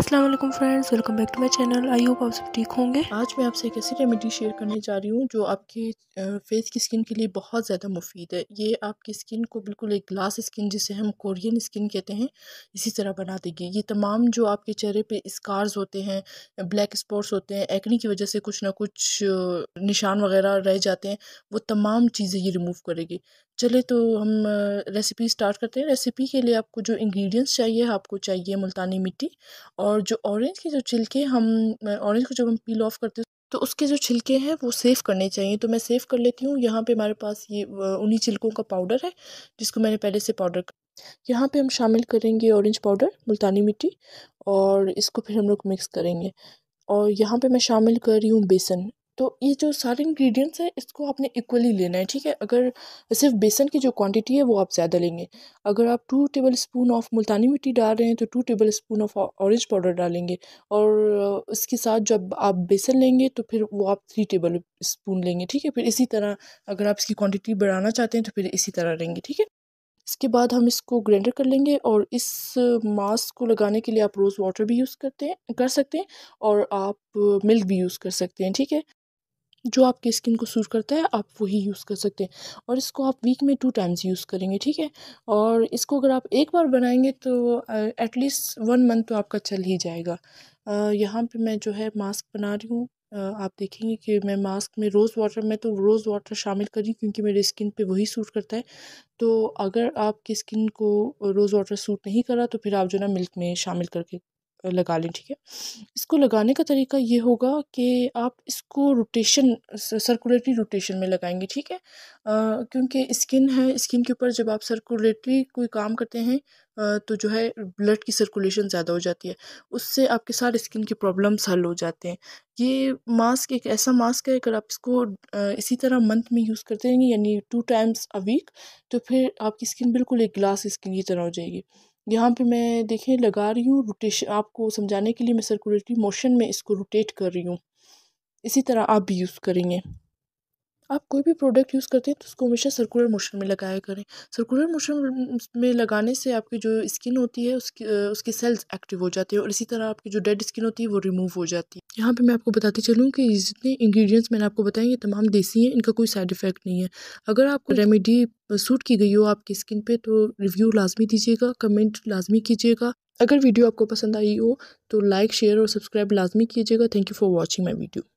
अस्सलाम वालेकुम friends welcome back to my channel I hope आप सब ठीक होंगे आज मैं आपसे एक ऐसी रेमेडी शेयर करने जा रही हूँ जो आपके फेस की स्किन के लिए बहुत ज़्यादा मुफीद है ये आपकी स्किन को बिल्कुल एक ग्लास स्किन जिसे हम कोरियन स्किन कहते हैं इसी तरह बना देगी ये तमाम जो आपके चेहरे पे स्कार्स होते हैं ब्लैक स्पॉट्स होते हैं एक्ने की वजह से कुछ ना कुछ निशान वगैरह रह जाते हैं वो तमाम चीज़ें ये रिमूव करेगी चले तो हम रेसिपी स्टार्ट करते हैं रेसिपी के लिए आपको जो इंग्रेडिएंट्स चाहिए आपको चाहिए मुल्तानी मिट्टी और जो ऑरेंज के जो छिलके हम ऑरेंज को जब हम पील ऑफ करते हैं तो उसके जो छिलके हैं वो सेव करने चाहिए तो मैं सेव कर लेती हूँ यहाँ पे हमारे पास ये उन्हीं छिलकों का पाउडर है जिसको मैंने पहले से पाउडर कर यहाँ पर हम शामिल करेंगे ऑरेंज पाउडर मुल्तानी मिट्टी और इसको फिर हम लोग मिक्स करेंगे और यहाँ पे मैं शामिल कर रही हूँ बेसन तो ये जो सारे इंग्रेडिएंट्स हैं इसको आपने इक्वली लेना है ठीक है अगर सिर्फ बेसन की जो क्वांटिटी है वो आप ज़्यादा लेंगे अगर आप two tablespoon of Multani mitti डाल रहे हैं तो two tablespoon of orange powder डालेंगे और इसके साथ जब आप बेसन लेंगे तो फिर वो आप थ्री टेबल स्पून लेंगे ठीक है फिर इसी तरह अगर आप इसकी क्वान्टिटी बढ़ाना चाहते हैं तो फिर इसी तरह लेंगे ठीक है इसके बाद हम इसको ग्राइंडर कर लेंगे और इस मास्क को लगाने के लिए आप रोज़ वाटर भी यूज़ करते हैं कर सकते हैं और आप मिल्क भी यूज़ कर सकते हैं ठीक है जो आपकी स्किन को सूट करता है आप वही यूज़ कर सकते हैं और इसको आप वीक में टू टाइम्स यूज़ करेंगे ठीक है और इसको अगर आप एक बार बनाएंगे तो एटलीस्ट वन मंथ तो आपका चल ही जाएगा यहाँ पे मैं जो है मास्क बना रही हूँ आप देखेंगे कि मैं मास्क में रोज़ वाटर में तो रोज़ वाटर शामिल करी क्योंकि मेरे स्किन पे वही सूट करता है तो अगर आपकी स्किन को रोज़ वाटर सूट नहीं करा तो फिर आप जो ना मिल्क में शामिल करके लगा लें ठीक है इसको लगाने का तरीका ये होगा कि आप इसको रोटेशन सर्कुलेटरी रोटेशन में लगाएंगे ठीक है क्योंकि स्किन है स्किन के ऊपर जब आप सर्कुलेटरी कोई काम करते हैं आ, तो जो है ब्लड की सर्कुलेशन ज़्यादा हो जाती है उससे आपके साथ स्किन की प्रॉब्लम्स हल हो जाते हैं ये मास्क एक ऐसा मास्क है अगर आप इसको इसी तरह मंथ में यूज़ करते रहेंगे यानी टू टाइम्स अ वीक तो फिर आपकी स्किन बिल्कुल एक ग्लास स्किन की तरह हो जाएगी यहाँ पे मैं देखें लगा रही हूँ रोटेशन आपको समझाने के लिए मैं सर्कुलेटरी मोशन में इसको रोटेट कर रही हूँ इसी तरह आप भी यूज़ करेंगे आप कोई भी प्रोडक्ट यूज़ करते हैं तो उसको हमेशा सर्कुलर मोशन में लगाया करें सर्कुलर मोशन में लगाने से आपकी जो स्किन होती है उसकी उसकी सेल्स एक्टिव हो जाती है और इसी तरह आपकी जो डेड स्किन होती है वो रिमूव हो जाती है यहाँ पर मैं आपको बताती चलूँ कि जितने इंग्रीडियंट्स मैंने आपको बताए ये तमाम देसी हैं इनका कोई साइड इफेक्ट नहीं है अगर आपको रेमेडी सूट की गई हो आपकी स्किन पर तो रिव्यू लाजमी दीजिएगा कमेंट लाजमी कीजिएगा अगर वीडियो आपको पसंद आई हो तो लाइक शेयर और सब्सक्राइब लाजमी कीजिएगा thank you for watching my video